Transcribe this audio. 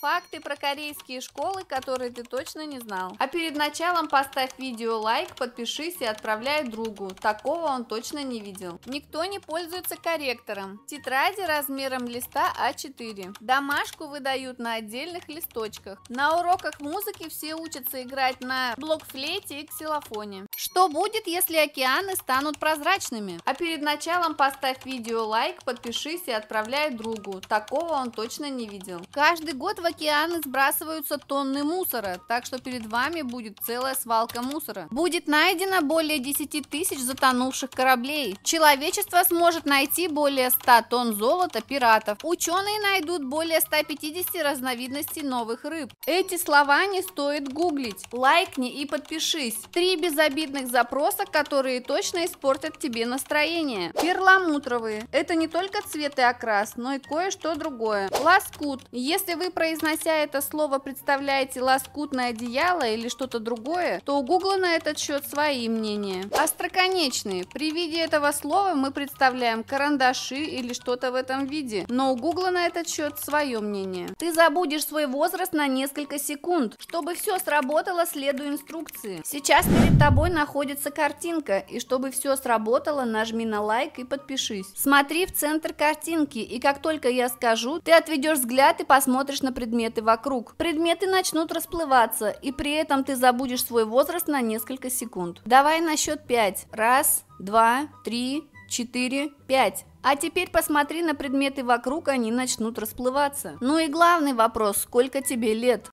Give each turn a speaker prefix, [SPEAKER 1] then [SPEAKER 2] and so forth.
[SPEAKER 1] Факты про корейские школы, которые ты точно не знал. А перед началом поставь видео лайк, подпишись и отправляй другу. Такого он точно не видел. Никто не пользуется корректором. Тетради размером листа А4. Домашку выдают на отдельных листочках. На уроках музыки все учатся играть на блокфлейте и ксилофоне. Что будет, если океаны станут прозрачными? А перед началом поставь видео лайк, подпишись и отправляй другу. Такого он точно не видел. Каждый год в океаны сбрасываются тонны мусора, так что перед вами будет целая свалка мусора. Будет найдено более 10 тысяч затонувших кораблей. Человечество сможет найти более 100 тонн золота пиратов. Ученые найдут более 150 разновидностей новых рыб. Эти слова не стоит гуглить. Лайкни и подпишись. Три безобидных запроса, которые точно испортят тебе настроение. Перламутровые. Это не только цвет и окрас, но и кое-что другое. Лоскут. Если вы производите произнося это слово, представляете лоскутное одеяло или что-то другое, то у Гугла на этот счет свои мнения. Остроконечные. При виде этого слова мы представляем карандаши или что-то в этом виде, но у Гугла на этот счет свое мнение. Ты забудешь свой возраст на несколько секунд. Чтобы все сработало, следуй инструкции. Сейчас перед тобой находится картинка, и чтобы все сработало, нажми на лайк и подпишись. Смотри в центр картинки, и как только я скажу, ты отведешь взгляд и посмотришь на предметы вокруг. Предметы начнут расплываться, и при этом ты забудешь свой возраст на несколько секунд. Давай на счет 5. Раз, два, три, четыре, пять. А теперь посмотри на предметы вокруг, они начнут расплываться. Ну и главный вопрос, сколько тебе лет?